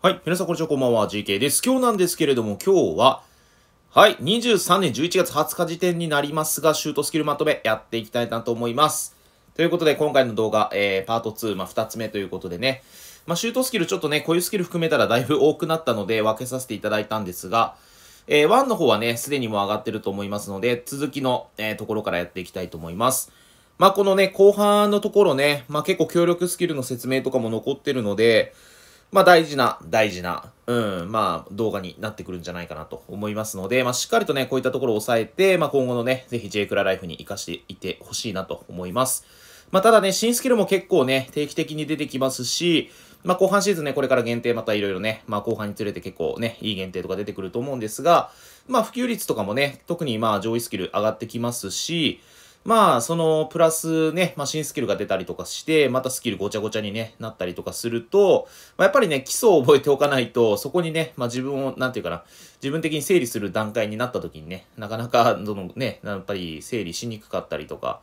はい。皆さん、こんにちは。こんばんは。GK です。今日なんですけれども、今日は、はい。23年11月20日時点になりますが、シュートスキルまとめやっていきたいなと思います。ということで、今回の動画、えー、パート2、まあ、2つ目ということでね、まあ、シュートスキルちょっとね、こういうスキル含めたらだいぶ多くなったので、分けさせていただいたんですが、えー、1の方はね、すでにもう上がってると思いますので、続きの、えー、ところからやっていきたいと思います。まあ、このね、後半のところね、まあ、結構協力スキルの説明とかも残ってるので、まあ大事な、大事な、うん、まあ動画になってくるんじゃないかなと思いますので、まあしっかりとね、こういったところを抑えて、まあ今後のね、ぜひ J クラライフに活かしていってほしいなと思います。まあただね、新スキルも結構ね、定期的に出てきますし、まあ後半シーズンね、これから限定またいろいろね、まあ後半につれて結構ね、いい限定とか出てくると思うんですが、まあ普及率とかもね、特にまあ上位スキル上がってきますし、まあ、その、プラスね、まあ、新スキルが出たりとかして、またスキルごちゃごちゃに、ね、なったりとかすると、まあ、やっぱりね、基礎を覚えておかないと、そこにね、まあ、自分を、なんていうかな、自分的に整理する段階になった時にね、なかなか、どのね、やっぱり整理しにくかったりとか、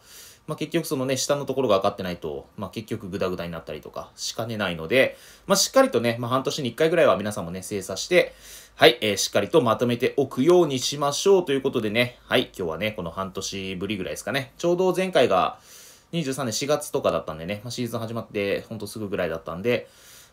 まあ、結局そのね、下のところが上がってないと、まあ、結局グダグダになったりとかしかねないので、まあ、しっかりとね、まあ、半年に1回ぐらいは皆さんもね、精査して、はい、えー、しっかりとまとめておくようにしましょうということでね、はい、今日はね、この半年ぶりぐらいですかね、ちょうど前回が23年4月とかだったんでね、まあ、シーズン始まってほんとすぐぐらいだったんで、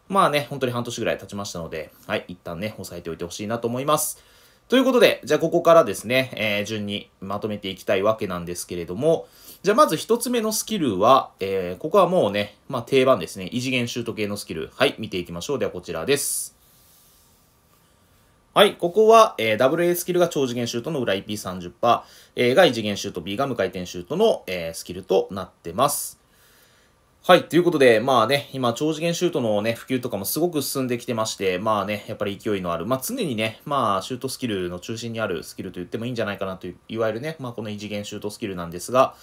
まあね、本当に半年ぐらい経ちましたので、はい、一旦ね、押さえておいてほしいなと思います。ということで、じゃあここからですね、えー、順にまとめていきたいわけなんですけれども、じゃあまず一つ目のスキルは、えー、ここはもうね、まあ定番ですね、異次元シュート系のスキル、はい、見ていきましょう。ではこちらです。はい、ここは、えー、WA スキルが超次元シュートの裏 i p 3 0えが異次元シュート、B が無回転シュートの、えー、スキルとなってます。はい。ということで、まあね、今、超次元シュートのね、普及とかもすごく進んできてまして、まあね、やっぱり勢いのある、まあ常にね、まあ、シュートスキルの中心にあるスキルと言ってもいいんじゃないかなという、いわゆるね、まあこの異次元シュートスキルなんですが、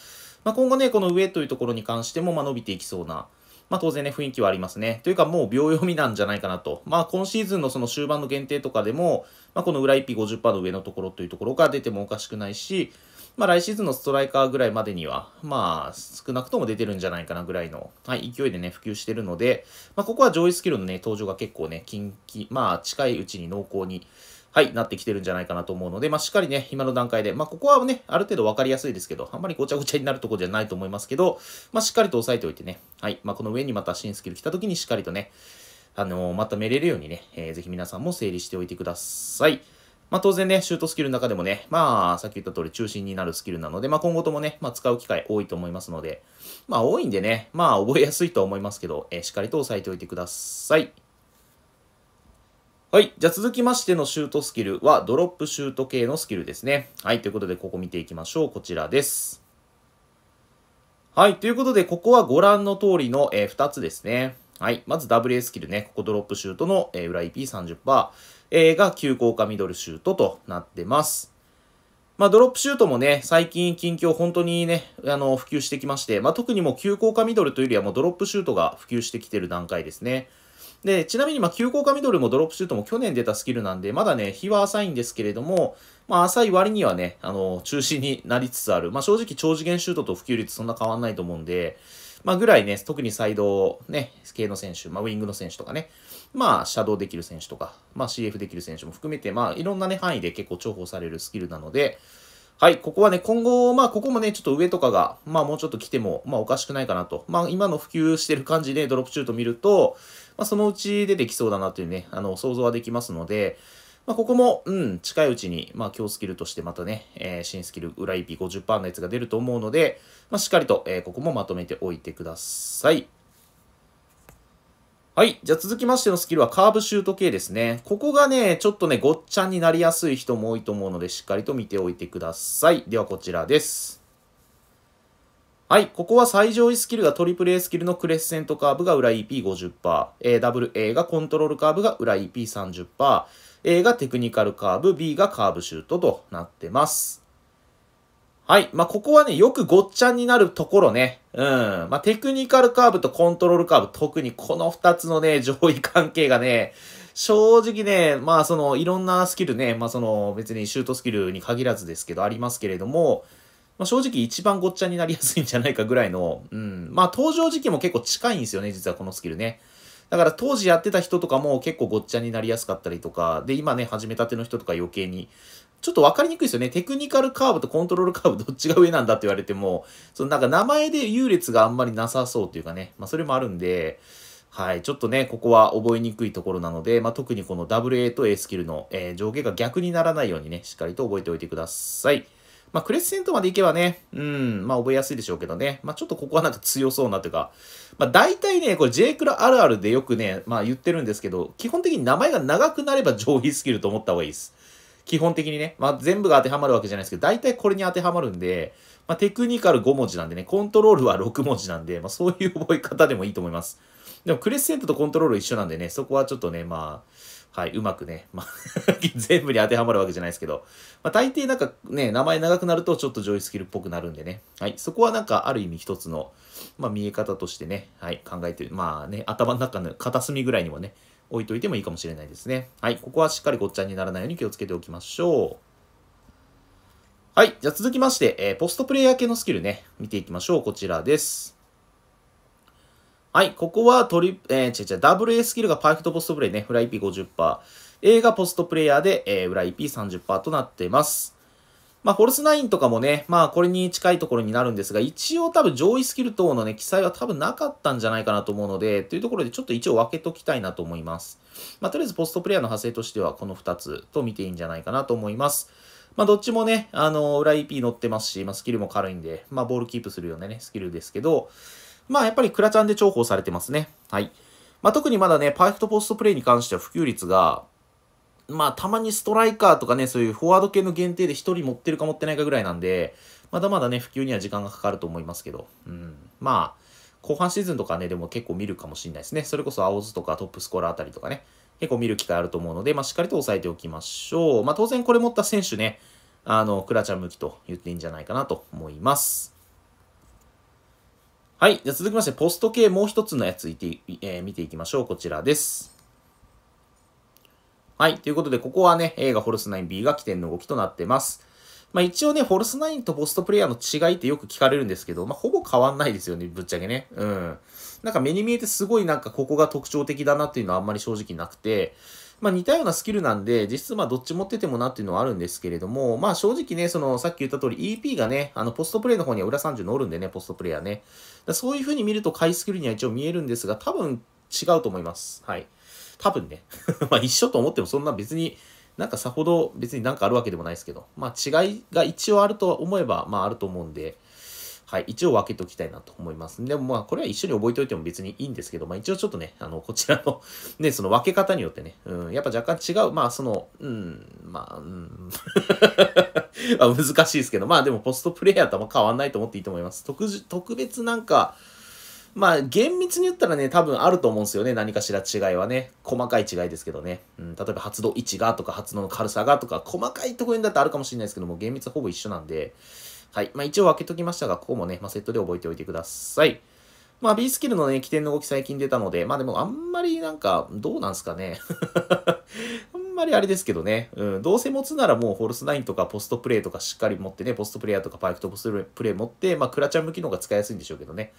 まあ今後ね、この上というところに関しても、まあ伸びていきそうな、まあ当然ね、雰囲気はありますね。というかもう秒読みなんじゃないかなと。まあ今シーズンのその終盤の限定とかでも、まあこの裏 1P50% の上のところというところが出てもおかしくないし、まあ来シーズンのストライカーぐらいまでには、まあ少なくとも出てるんじゃないかなぐらいの、はい、勢いでね、普及してるので、まあここは上位スキルのね、登場が結構ね、近畿、まあ近いうちに濃厚に、はい、なってきてるんじゃないかなと思うので、まあ、しっかりね、今の段階で、まあ、ここはね、ある程度分かりやすいですけど、あんまりごちゃごちゃになるとこじゃないと思いますけど、まあ、しっかりと押さえておいてね、はい、まあ、この上にまた新スキル来た時にしっかりとね、あのー、まためれるようにね、えー、ぜひ皆さんも整理しておいてください。まあ当然ね、シュートスキルの中でもね、まあさっき言った通り中心になるスキルなので、まあ今後ともね、まあ使う機会多いと思いますので、まあ多いんでね、まあ覚えやすいとは思いますけど、えー、しっかりと押さえておいてください。はい。じゃあ続きましてのシュートスキルは、ドロップシュート系のスキルですね。はい。ということで、ここ見ていきましょう。こちらです。はい。ということで、ここはご覧の通りの、えー、2つですね。はい。まず WA スキルね。ここドロップシュートの、えー、裏 EP30%、えー、が急降下ミドルシュートとなってます。まあ、ドロップシュートもね、最近近況本当にね、あの、普及してきまして、まあ、特にもう急降下ミドルというよりはもうドロップシュートが普及してきてる段階ですね。で、ちなみに、まあ、急降下ミドルもドロップシュートも去年出たスキルなんで、まだね、日は浅いんですけれども、まあ、浅い割にはね、あの、中心になりつつある。まあ、正直、超次元シュートと普及率そんな変わんないと思うんで、まあ、ぐらいね、特にサイド、ね、系の選手、まあ、ウィングの選手とかね、まあ、シャドウできる選手とか、まあ、CF できる選手も含めて、まあ、いろんなね、範囲で結構重宝されるスキルなので、はい、ここはね、今後、まあ、ここもね、ちょっと上とかが、まあ、もうちょっと来ても、まあ、おかしくないかなと。まあ、今の普及してる感じで、ドロップチュート見ると、まあ、そのうち出てきそうだなというね、あの、想像はできますので、まあ、ここも、うん、近いうちに、まあ、強スキルとしてまたね、えー、新スキル、裏 EP50% のやつが出ると思うので、まあ、しっかりと、えー、ここもまとめておいてください。はい。じゃあ続きましてのスキルはカーブシュート系ですね。ここがね、ちょっとね、ごっちゃになりやすい人も多いと思うので、しっかりと見ておいてください。ではこちらです。はい。ここは最上位スキルがトリプル A スキルのクレッセントカーブが裏 EP50%、A、ダブル A がコントロールカーブが裏 EP30%、A がテクニカルカーブ、B がカーブシュートとなってます。はい。まあ、ここはね、よくごっちゃになるところね。うん。まあ、テクニカルカーブとコントロールカーブ、特にこの二つのね、上位関係がね、正直ね、まあ、その、いろんなスキルね、まあ、その、別にシュートスキルに限らずですけど、ありますけれども、まあ、正直一番ごっちゃになりやすいんじゃないかぐらいの、うん。まあ、登場時期も結構近いんですよね、実はこのスキルね。だから当時やってた人とかも結構ごっちゃになりやすかったりとか、で、今ね、始めたての人とか余計に、ちょっと分かりにくいですよね。テクニカルカーブとコントロールカーブどっちが上なんだって言われても、そのなんか名前で優劣があんまりなさそうというかね、まあそれもあるんで、はい、ちょっとね、ここは覚えにくいところなので、まあ、特にこの WA と A スキルの、えー、上下が逆にならないようにね、しっかりと覚えておいてください。まあ、クレッセントまで行けばね、うん、まあ、覚えやすいでしょうけどね。まあ、ちょっとここはなんか強そうなというか、まあ、大体ね、これ J クラあるあるでよくね、まあ、言ってるんですけど、基本的に名前が長くなれば上位スキルと思った方がいいです。基本的にね、まあ、全部が当てはまるわけじゃないですけど、大体これに当てはまるんで、まあ、テクニカル5文字なんでね、コントロールは6文字なんで、まあ、そういう覚え方でもいいと思います。でも、クレッセントとコントロール一緒なんでね、そこはちょっとね、まあ、はい、うまくね、まあ全部に当てはまるわけじゃないですけど、まあ、大抵なんかね、名前長くなるとちょっと上位スキルっぽくなるんでね、はい、そこはなんかある意味一つの、まあ、見え方としてね、はい、考えて、まあね、頭の中の片隅ぐらいにもね、置いといてもいいかもしれないですね。はい、ここはしっかりごっちゃにならないように気をつけておきましょう。はい。じゃあ続きまして、えー、ポストプレイヤー系のスキルね、見ていきましょう。こちらです。はい、ここはトリ、えー、違う違う、ダブル A スキルがパーフェクトポストプレイね、フライピー5 0 A がポストプレイヤーで、えー、イピ p 3 0となっています。まあ、フォルスナインとかもね、まあ、これに近いところになるんですが、一応多分上位スキル等のね、記載は多分なかったんじゃないかなと思うので、というところでちょっと一応分けときたいなと思います。まあ、とりあえずポストプレイヤーの派生としてはこの2つと見ていいんじゃないかなと思います。まあ、どっちもね、あの、裏 EP 乗ってますし、まあ、スキルも軽いんで、まあ、ボールキープするようなね、スキルですけど、まあやっぱりクラチャンで重宝されてますね。はい。まあ特にまだね、パーフェクトポストプレイに関しては普及率が、まあたまにストライカーとかね、そういうフォワード系の限定で1人持ってるか持ってないかぐらいなんで、まだまだね、普及には時間がかかると思いますけど、うん。まあ、後半シーズンとかね、でも結構見るかもしれないですね。それこそ青図とかトップスコアラーあたりとかね、結構見る機会あると思うので、まあ、しっかりと押さえておきましょう。まあ、当然これ持った選手ね、あの、クラちゃん向きと言っていいんじゃないかなと思います。はい。じゃ続きまして、ポスト系もう一つのやついて、えー、見ていきましょう。こちらです。はい。ということで、ここはね、A がホルス 9B が起点の動きとなってます。まあ一応ね、ホルス9とポストプレイヤーの違いってよく聞かれるんですけど、まあほぼ変わんないですよね、ぶっちゃけね。うん。なんか目に見えてすごいなんかここが特徴的だなっていうのはあんまり正直なくて、まあ、似たようなスキルなんで、実質まあどっち持っててもなっていうのはあるんですけれども、まあ正直ね、そのさっき言った通り EP がね、あのポストプレイの方には裏30乗るんでね、ポストプレイヤーね。だそういう風に見ると買いスキルには一応見えるんですが、多分違うと思います。はい。多分ね。まあ一緒と思ってもそんな別に、なんかさほど別になんかあるわけでもないですけど、まあ違いが一応あると思えば、まああると思うんで、はい、一応分けておきたいなと思います。でもまあ、これは一緒に覚えておいても別にいいんですけど、まあ一応ちょっとね、あの、こちらの ね、その分け方によってね、うん、やっぱ若干違う、まあその、うん、まあ、うん、あ難しいですけど、まあでもポストプレイヤーとあん変わんないと思っていいと思います。特特別なんか、まあ厳密に言ったらね、多分あると思うんですよね。何かしら違いはね。細かい違いですけどね。うん、例えば発動位置がとか発動の軽さがとか、細かいところにだってあるかもしれないですけども、厳密はほぼ一緒なんで、はい。まあ、一応開けときましたが、ここもね、まあ、セットで覚えておいてください。まあ、B スキルのね、起点の動き最近出たので、まあでもあんまりなんか、どうなんすかね。あんまりあれですけどね、うん、どうせ持つならもうホルスナインとかポストプレイとかしっかり持ってね、ポストプレイヤーとかパイプとポストプレイ持って、まあ、クラチャン向きの方が使いやすいんでしょうけどね。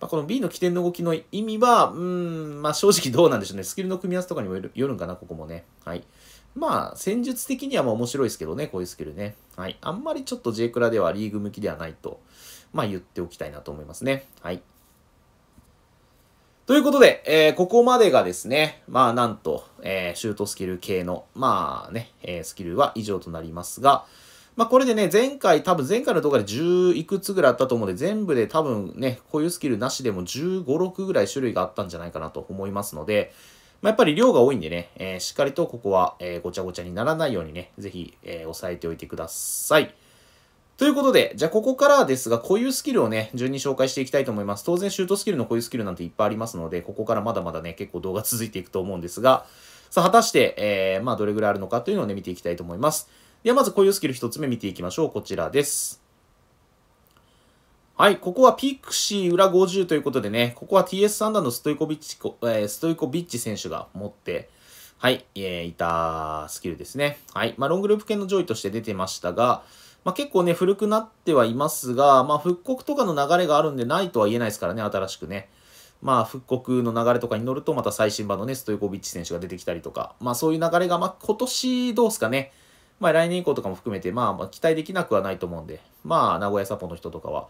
まあ、この B の起点の動きの意味は、うん、まあ正直どうなんでしょうね。スキルの組み合わせとかにもよるんかな、ここもね。はい。まあ、戦術的にはまあ面白いですけどね、こういうスキルね。はい。あんまりちょっと J クラではリーグ向きではないと、まあ言っておきたいなと思いますね。はい。ということで、えー、ここまでがですね、まあなんと、えー、シュートスキル系の、まあね、えー、スキルは以上となりますが、まあこれでね、前回、多分前回の動画で10いくつぐらいあったと思うので、全部で多分ね、こういうスキルなしでも15、6ぐらい種類があったんじゃないかなと思いますので、まあ、やっぱり量が多いんでね、えー、しっかりとここは、えー、ごちゃごちゃにならないようにね、ぜひ、えー、押さえておいてください。ということで、じゃあここからですが、固有スキルをね、順に紹介していきたいと思います。当然、シュートスキルの固有スキルなんていっぱいありますので、ここからまだまだね、結構動画続いていくと思うんですが、さあ、果たして、えー、まあ、どれぐらいあるのかというのをね、見ていきたいと思います。では、まず固有スキル1つ目見ていきましょう。こちらです。はい、ここはピクシー裏50ということでね、ここは TS サンダーのストイコビッチ、えー、ストイコビッチ選手が持って、はい、えー、いたスキルですね。はい、まあ、ロングループ系の上位として出てましたが、まあ、結構ね、古くなってはいますが、まあ、復刻とかの流れがあるんでないとは言えないですからね、新しくね。まあ、復刻の流れとかに乗ると、また最新版のね、ストイコビッチ選手が出てきたりとか、まあ、そういう流れが、まあ、今年どうすかね。まあ、来年以降とかも含めて、まあ、まあ、期待できなくはないと思うんで、まあ、名古屋サポの人とかは、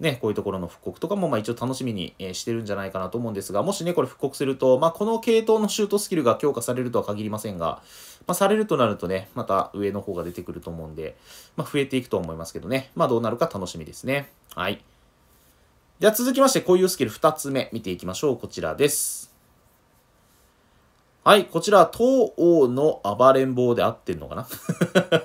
ね、こういうところの復刻とかもまあ一応楽しみにしてるんじゃないかなと思うんですが、もしね、これ復刻すると、まあこの系統のシュートスキルが強化されるとは限りませんが、まあされるとなるとね、また上の方が出てくると思うんで、まあ増えていくと思いますけどね、まあどうなるか楽しみですね。はい。では続きまして、こういうスキル2つ目見ていきましょう。こちらです。はい、こちら、東欧の暴れん坊で合ってんのかな ちょっ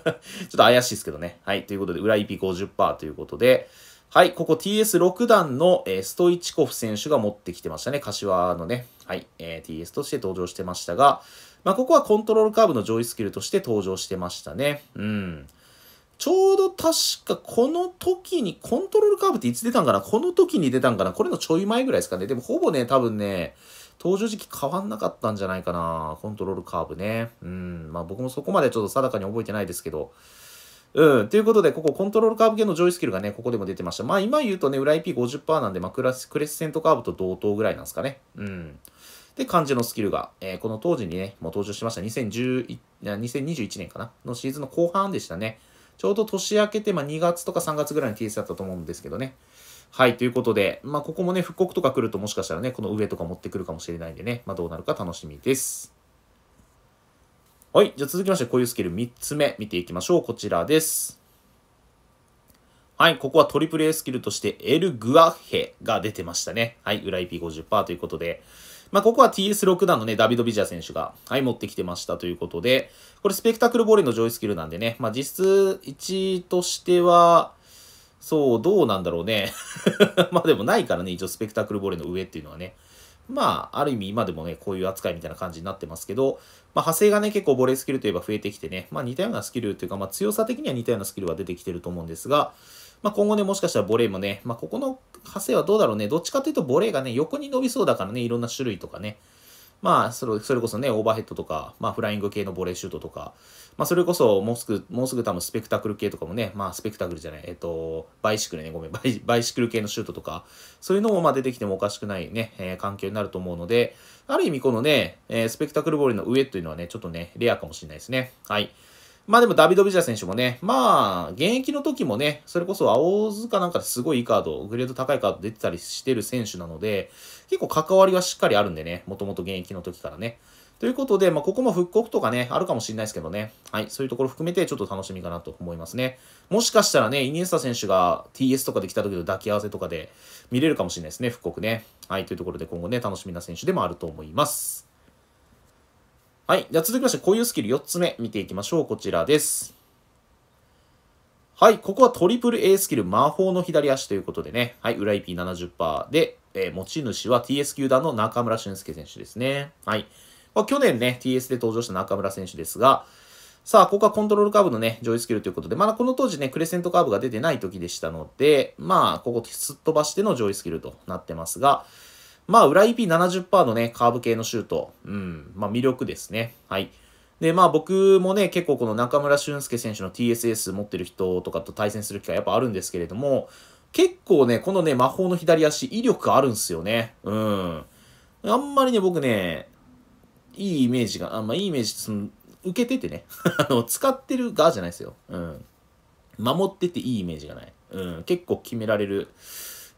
と怪しいですけどね。はい、ということで、裏 i p 5 0ということで、はい、ここ TS6 段の、えー、ストイチコフ選手が持ってきてましたね。柏のね、はい、えー、TS として登場してましたが、まあ、ここはコントロールカーブの上位スキルとして登場してましたね。うん。ちょうど確かこの時に、コントロールカーブっていつ出たんかなこの時に出たんかなこれのちょい前ぐらいですかね。でもほぼね、多分ね、登場時期変わんなかったんじゃないかな。コントロールカーブね。うん。まあ僕もそこまでちょっと定かに覚えてないですけど。うん。ということで、ここコントロールカーブ系の上位スキルがね、ここでも出てました。まあ今言うとね、裏 IP50% なんで、まあクラス、クレッセントカーブと同等ぐらいなんですかね。うん。で、漢字のスキルが、えー、この当時にね、もう登場しました。2 0 1 2021年かなのシーズンの後半でしたね。ちょうど年明けて、まあ2月とか3月ぐらいに TS だったと思うんですけどね。はい、ということで、まあここもね、復刻とか来るともしかしたらね、この上とか持ってくるかもしれないんでね、まあどうなるか楽しみです。はい。じゃあ続きまして、こういうスキル3つ目見ていきましょう。こちらです。はい。ここはトリプル A スキルとして、エル・グアヘが出てましたね。はい。裏 IP50% ということで。まあ、ここは TS6 段のね、ダビド・ビジャー選手が、はい、持ってきてましたということで、これスペクタクルボレーの上位スキルなんでね、まあ、実質1としては、そう、どうなんだろうね。まあでもないからね、一応スペクタクルボレーの上っていうのはね。まあ、ある意味今でもね、こういう扱いみたいな感じになってますけど、まあ、派生がね、結構ボレースキルといえば増えてきてね、まあ、似たようなスキルというか、まあ、強さ的には似たようなスキルは出てきてると思うんですが、まあ、今後ね、もしかしたらボレーもね、まあ、ここの派生はどうだろうね、どっちかというとボレーがね、横に伸びそうだからね、いろんな種類とかね、まあ、それそれこそね、オーバーヘッドとか、まあ、フライング系のボレーシュートとか、まあ、それこそ、もうすぐ、もうすぐ多分スペクタクル系とかもね、まあ、スペクタクルじゃない、えっ、と、バイシクルね、ごめん、バイバイシクル系のシュートとか、そういうのも、まあ、出てきてもおかしくないね、えー、環境になると思うので、ある意味、このね、えー、スペクタクルボールの上というのはね、ちょっとね、レアかもしれないですね。はい。まあでもダビド・ビジャ選手もね、まあ、現役の時もね、それこそ青塚なんかすごいいいカード、グレード高いカード出てたりしてる選手なので、結構関わりはしっかりあるんでね、もともと現役の時からね。ということで、まあ、ここも復刻とかね、あるかもしれないですけどね。はい、そういうところ含めてちょっと楽しみかなと思いますね。もしかしたらね、イニエスタ選手が TS とかで来た時の抱き合わせとかで見れるかもしれないですね、復刻ね。はい、というところで今後ね、楽しみな選手でもあると思います。はい。じゃあ続きまして、こういうスキル4つ目見ていきましょう。こちらです。はい。ここはトリプル A スキル、魔法の左足ということでね。はい。裏 IP70% で、えー、持ち主は TS 球団の中村俊輔選手ですね。はい。まあ、去年ね、TS で登場した中村選手ですが、さあ、ここはコントロールカーブのね、上位スキルということで、まだこの当時ね、クレセントカーブが出てない時でしたので、まあ、ここすっ飛ばしての上位スキルとなってますが、まあ、裏 EP70% のね、カーブ系のシュート、うん、まあ、魅力ですね。はい。で、まあ僕もね、結構この中村俊介選手の TSS 持ってる人とかと対戦する機会やっぱあるんですけれども、結構ね、このね、魔法の左足、威力あるんすよね。うん。あんまりね、僕ね、いいイメージが、あんまいいイメージ、その、受けててね、あの、使ってる側じゃないですよ。うん。守ってていいイメージがない。うん。結構決められる。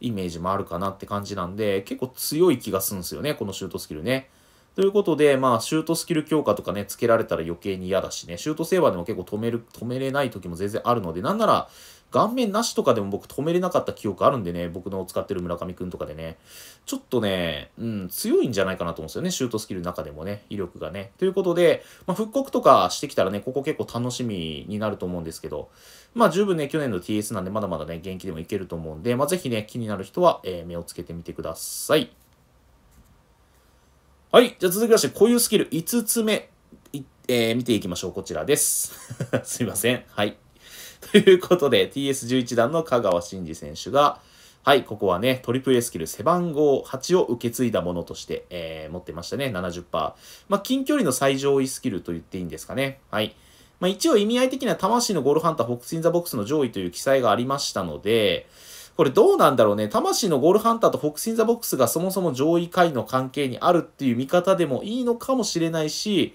イメージもあるかなって感じなんで、結構強い気がするんですよね、このシュートスキルね。ということで、まあ、シュートスキル強化とかね、つけられたら余計に嫌だしね、シュートセーバーでも結構止める、止めれない時も全然あるので、なんなら、顔面なしとかでも僕止めれなかった記憶あるんでね、僕の使ってる村上くんとかでね、ちょっとね、うん、強いんじゃないかなと思うんですよね、シュートスキルの中でもね、威力がね。ということで、まあ、復刻とかしてきたらね、ここ結構楽しみになると思うんですけど、まあ十分ね、去年の TS なんでまだまだね、元気でもいけると思うんで、まあぜひね、気になる人は、えー、目をつけてみてください。はい。じゃあ続きまして、固有スキル5つ目、えー、見ていきましょう。こちらです。すいません。はい。ということで、TS11 段の香川真司選手が、はい、ここはね、トリプルスキル背番号8を受け継いだものとして、えー、持ってましたね、70%。まあ、近距離の最上位スキルと言っていいんですかね。はい。まあ、一応意味合い的には魂のゴールハンター、北ォッザ・ボックスの上位という記載がありましたので、これどうなんだろうね。魂のゴールハンターと北ォッザ・ボックスがそもそも上位下位の関係にあるっていう見方でもいいのかもしれないし、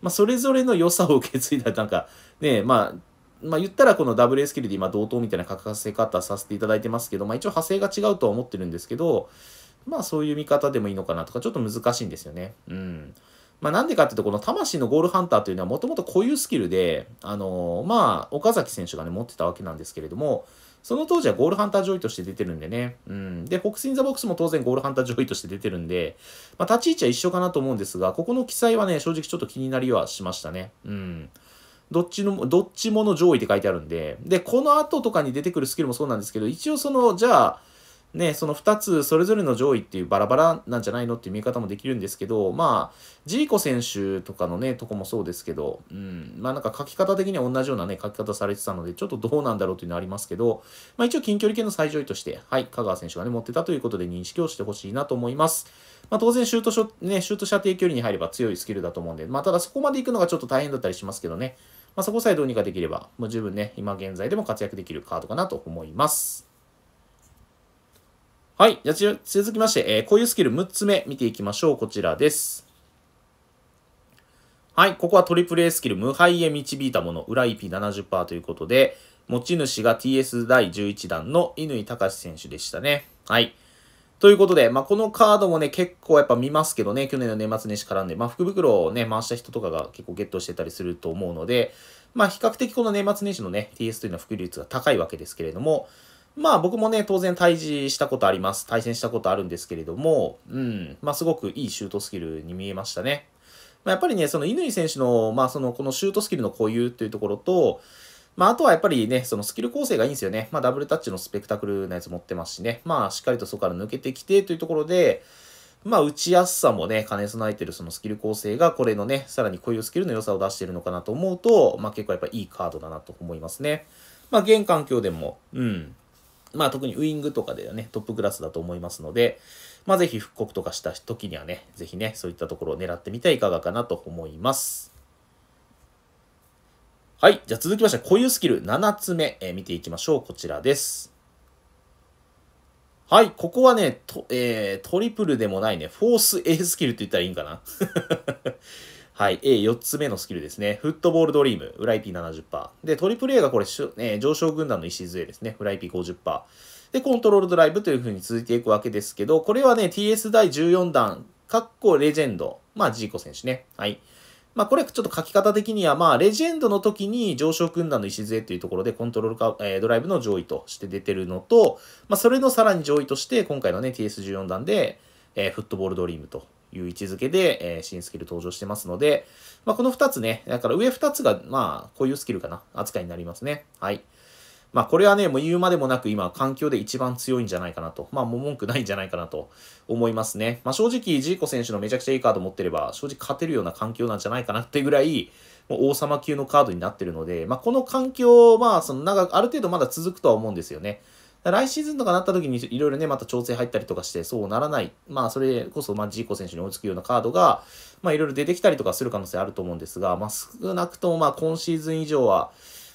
まあ、それぞれの良さを受け継いだ、なんか、ね、まあ、まあ、言ったらこの WA スキルで今同等みたいな書かせ方させていただいてますけど、まあ、一応派生が違うとは思ってるんですけど、まあそういう見方でもいいのかなとか、ちょっと難しいんですよね。うん。まあなんでかっていうと、この魂のゴールハンターというのはもともとこういうスキルで、あのー、まあ岡崎選手がね、持ってたわけなんですけれども、その当時はゴールハンター上位として出てるんでね。うん。で、フォクザ・ボックスも当然ゴールハンター上位として出てるんで、まあ立ち位置は一緒かなと思うんですが、ここの記載はね、正直ちょっと気になりはしましたね。うん。どっちの、どっちもの上位って書いてあるんで、で、この後とかに出てくるスキルもそうなんですけど、一応その、じゃあ、ね、その2つそれぞれの上位っていうバラバラなんじゃないのっていう見方もできるんですけど、まあ、ジーコ選手とかのね、とこもそうですけど、うん、まあなんか書き方的には同じようなね、書き方されてたので、ちょっとどうなんだろうというのはありますけど、まあ一応近距離系の最上位として、はい、香川選手がね、持ってたということで認識をしてほしいなと思います。まあ当然シュートショ、ね、シュート射程距離に入れば強いスキルだと思うんで、まあただそこまで行くのがちょっと大変だったりしますけどね、まあ、そこさえどうにかできれば、もう十分ね、今現在でも活躍できるカードかなと思います。はい。じゃ続きまして、えー、こういうスキル6つ目見ていきましょう。こちらです。はい。ここはトリプル A スキル無敗へ導いたもの、裏 i p 7 0ということで、持ち主が TS 第11弾の乾隆選手でしたね。はい。ということで、まあ、このカードもね、結構やっぱ見ますけどね、去年の年末年始らんで、まあ、福袋をね、回した人とかが結構ゲットしてたりすると思うので、まあ、比較的この年末年始のね、TS というのは福利率が高いわけですけれども、まあ僕もね、当然対峙したことあります。対戦したことあるんですけれども、うん、まあすごくいいシュートスキルに見えましたね。まあ、やっぱりね、その乾選手の、まあその、このシュートスキルの固有というところと、まあ、あとはやっぱりね、そのスキル構成がいいんですよね。まあ、ダブルタッチのスペクタクルなやつ持ってますしね。まあ、しっかりとそこから抜けてきてというところで、まあ、打ちやすさもね、兼ね備えてるそのスキル構成が、これのね、さらにこういうスキルの良さを出してるのかなと思うと、まあ、結構やっぱいいカードだなと思いますね。まあ、現環境でも、うん。まあ、特にウイングとかではね、トップクラスだと思いますので、まあ、ぜひ復刻とかした時にはね、ぜひね、そういったところを狙ってみてはいかがかなと思います。はい。じゃあ続きまして、固有スキル7つ目、えー、見ていきましょう。こちらです。はい。ここはね、とえー、トリプルでもないね、フォース A スキルって言ったらいいんかな はい。A4 つ目のスキルですね。フットボールドリーム、フライピー7 0で、トリプル A がこれ、えー、上昇軍団の石杖ですね。フライピー5 0で、コントロールドライブという風に続いていくわけですけど、これはね、TS 第14弾、カッコレジェンド。まあ、ジーコ選手ね。はい。まあ、これちょっと書き方的には、まあ、レジェンドの時に上昇軍団の礎というところでコントロールか、えー、ドライブの上位として出てるのと、まあ、それのさらに上位として、今回のね、TS14 弾で、えー、フットボールドリームという位置づけで、えー、新スキル登場してますので、まあ、この2つね、だから上2つが、まあ、こういうスキルかな、扱いになりますね。はい。まあこれはね、もう言うまでもなく今、環境で一番強いんじゃないかなと。まあもう文句ないんじゃないかなと思いますね。まあ正直、ジーコ選手のめちゃくちゃいいカード持ってれば、正直勝てるような環境なんじゃないかなってぐらい、もう王様級のカードになってるので、まあこの環境、まあその長く、ある程度まだ続くとは思うんですよね。来シーズンとかなった時にいろいろね、また調整入ったりとかして、そうならない。まあ、それこそ、まあ、ジーコ選手に追いつくようなカードが、まあ、いろいろ出てきたりとかする可能性あると思うんですが、まあ、少なくとも、まあ、今シーズン以上は、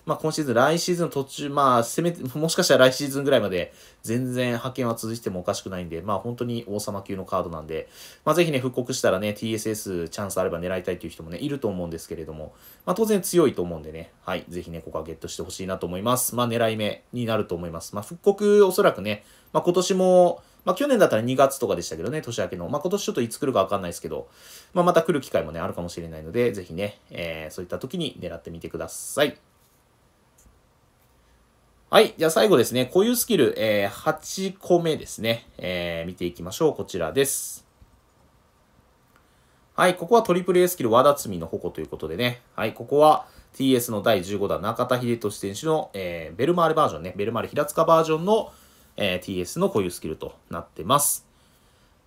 まあ、今シーズン、来シーズン途中、まあ、せめて、もしかしたら来シーズンぐらいまで、全然派遣は続いてもおかしくないんで、まあ、本当に王様級のカードなんで、まあ、ぜひね、復刻したらね、TSS チャンスあれば狙いたいという人もね、いると思うんですけれども、まあ、当然強いと思うんでね、はい、ぜひね、ここはゲットしてほしいなと思います。まあ、狙い目になると思います。まあ、復刻、おそらくね、まあ、今年も、まあ、去年だったら2月とかでしたけどね、年明けの。まあ、今年ちょっといつ来るかわかんないですけど、まあ、また来る機会もね、あるかもしれないので、ぜひね、えー、そういった時に狙ってみてください。はい。じゃあ最後ですね。固有スキル、えー、8個目ですね。えー、見ていきましょう。こちらです。はい。ここはトリプル A スキル、和田摘の矛ということでね。はい。ここは TS の第15弾、中田秀俊選手の、えー、ベルマーレバージョンね。ベルマーレ平塚バージョンの、えー、TS の固有スキルとなってます。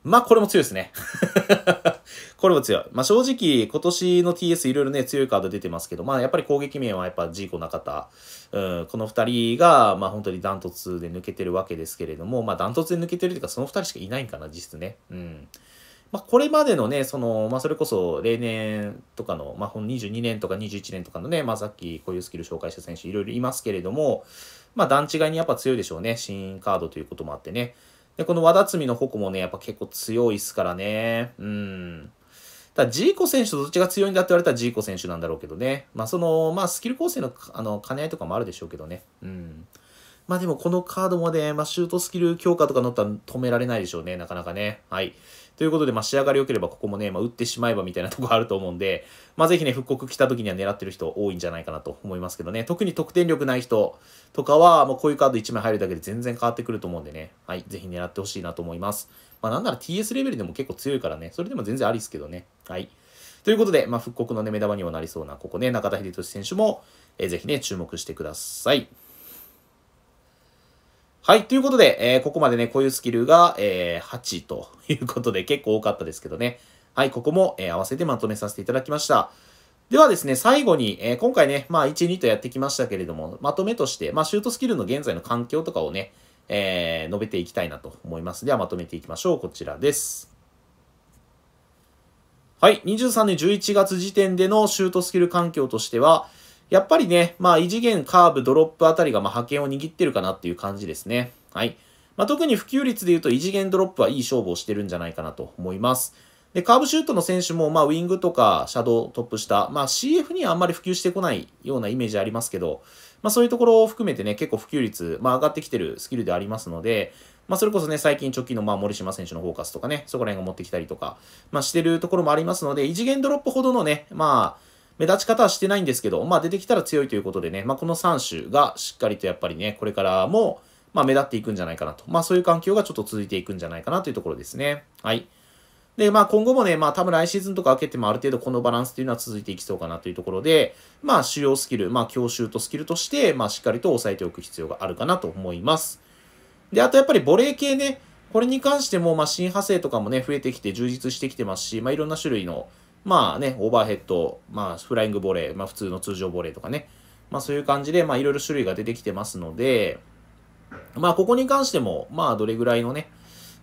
まあ、これも強いですね これも強い。まあ、正直、今年の TS いろいろね、強いカード出てますけど、まあ、やっぱり攻撃面はやっぱジーコ中田。うん、この二人が、まあ、本当にダントツで抜けてるわけですけれども、まあ、ダントツで抜けてるというか、その二人しかいないんかな、実質ね。うん。まあ、これまでのね、その、まあ、それこそ、例年とかの、まあ、22年とか21年とかのね、まあ、さっきこういうスキル紹介した選手いろいろいますけれども、まあ、段違いにやっぱ強いでしょうね。新カードということもあってね。で、この和田摘の矛もね、やっぱ結構強いっすからね。うん。ただジーコ選手とどっちが強いんだって言われたらジーコ選手なんだろうけどね。まあその、まあスキル構成のあの兼ね合いとかもあるでしょうけどね。うん。まあでもこのカードもね、まあシュートスキル強化とか乗ったら止められないでしょうね、なかなかね。はい。ということで、まあ、仕上がり良ければここもね、まあ、打ってしまえばみたいなとこあると思うんで、まあ、ぜひね、復刻来た時には狙ってる人多いんじゃないかなと思いますけどね、特に得点力ない人とかは、もうこういうカード1枚入るだけで全然変わってくると思うんでね、はい、ぜひ狙ってほしいなと思います。まあ、なんなら TS レベルでも結構強いからね、それでも全然ありですけどね、はい。ということで、まあ、復刻のね、目玉にもなりそうな、ここね、中田秀俊選手も、えー、ぜひね、注目してください。はい。ということで、えー、ここまでね、こういうスキルが、えー、8ということで、結構多かったですけどね。はい。ここも、えー、合わせてまとめさせていただきました。ではですね、最後に、えー、今回ね、まあ、1、2とやってきましたけれども、まとめとして、まあ、シュートスキルの現在の環境とかをね、えー、述べていきたいなと思います。では、まとめていきましょう。こちらです。はい。23年11月時点でのシュートスキル環境としては、やっぱりね、まあ異次元、カーブ、ドロップあたりがまあ派遣を握ってるかなっていう感じですね。はい。まあ、特に普及率で言うと異次元ドロップはいい勝負をしてるんじゃないかなと思います。で、カーブシュートの選手も、まあ、ウィングとか、シャドウトップした、まあ、CF にはあんまり普及してこないようなイメージありますけど、まあ、そういうところを含めてね、結構普及率、まあ、上がってきてるスキルでありますので、まあ、それこそね、最近直近の、まあ、森島選手のフォーカスとかね、そこら辺が持ってきたりとか、まあ、してるところもありますので、異次元ドロップほどのね、まあ、目立ち方はしてないんですけど、まあ出てきたら強いということでね、まあこの3種がしっかりとやっぱりね、これからも、まあ目立っていくんじゃないかなと。まあそういう環境がちょっと続いていくんじゃないかなというところですね。はい。で、まあ今後もね、まあ多分来シーズンとか明けてもある程度このバランスというのは続いていきそうかなというところで、まあ主要スキル、まあ教習とスキルとして、まあしっかりと抑えておく必要があるかなと思います。で、あとやっぱりボレー系ね、これに関しても、まあ新派生とかもね、増えてきて充実してきてますし、まあいろんな種類の、まあね、オーバーヘッド、まあ、フライングボレー、まあ、普通の通常ボレーとかね、まあ、そういう感じで、まあ、いろいろ種類が出てきてますので、まあ、ここに関しても、まあ、どれぐらいのね、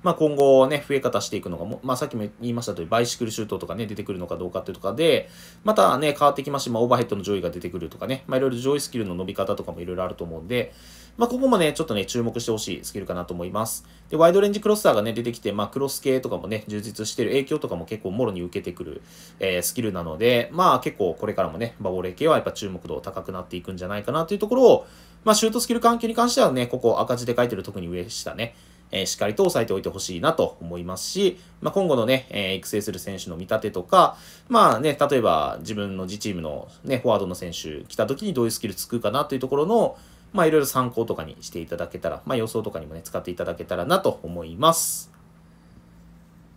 まあ、今後ね、増え方していくのがも、まあ、さっきも言いました通り、バイシクルシュートとかね、出てくるのかどうかっていうとかで、またね、変わってきますし、まあ、オーバーヘッドの上位が出てくるとかね、まあ、いろいろ上位スキルの伸び方とかもいろいろあると思うんで、まあ、ここもね、ちょっとね、注目してほしいスキルかなと思います。で、ワイドレンジクロスターがね、出てきて、まあ、クロス系とかもね、充実してる影響とかも結構もろに受けてくる、えー、スキルなので、まあ、結構これからもね、バボレ系はやっぱ注目度高くなっていくんじゃないかなというところを、まあ、シュートスキル環境に関してはね、ここ赤字で書いてる特に上でしたね。えー、しっかりと押さえておいてほしいなと思いますし、まあ、今後のね、えー、育成する選手の見立てとか、まあね、例えば自分の自チームのね、フォワードの選手来た時にどういうスキルつくかなというところの、まあいろいろ参考とかにしていただけたら、まあ予想とかにもね、使っていただけたらなと思います。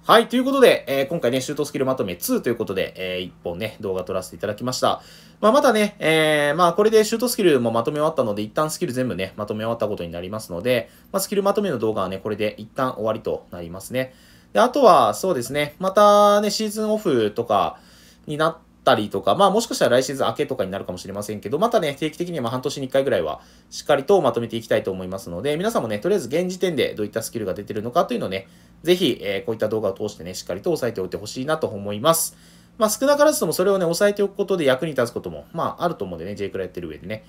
はい。ということで、えー、今回ね、シュートスキルまとめ2ということで、えー、1本ね、動画撮らせていただきました。まあ、またね、えー、まあ、これでシュートスキルもまとめ終わったので、一旦スキル全部ね、まとめ終わったことになりますので、まあ、スキルまとめの動画はね、これで一旦終わりとなりますね。で、あとは、そうですね、またね、シーズンオフとかになったりとか、まあ、もしかしたら来シーズン明けとかになるかもしれませんけど、またね、定期的にま半年に1回ぐらいは、しっかりとまとめていきたいと思いますので、皆さんもね、とりあえず現時点でどういったスキルが出てるのかというのをね、ぜひ、えー、こういった動画を通してね、しっかりと押さえておいてほしいなと思います。まあ、少なからずともそれをね、押さえておくことで役に立つことも、まあ、あると思うんでね、J クラやってる上でね。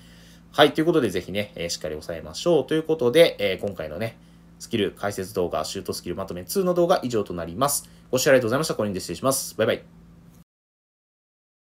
はい、ということで、ぜひね、えー、しっかり押さえましょう。ということで、えー、今回のね、スキル解説動画、シュートスキルまとめ2の動画以上となります。ご視聴ありがとうございました。これにて失礼します。バイバイ。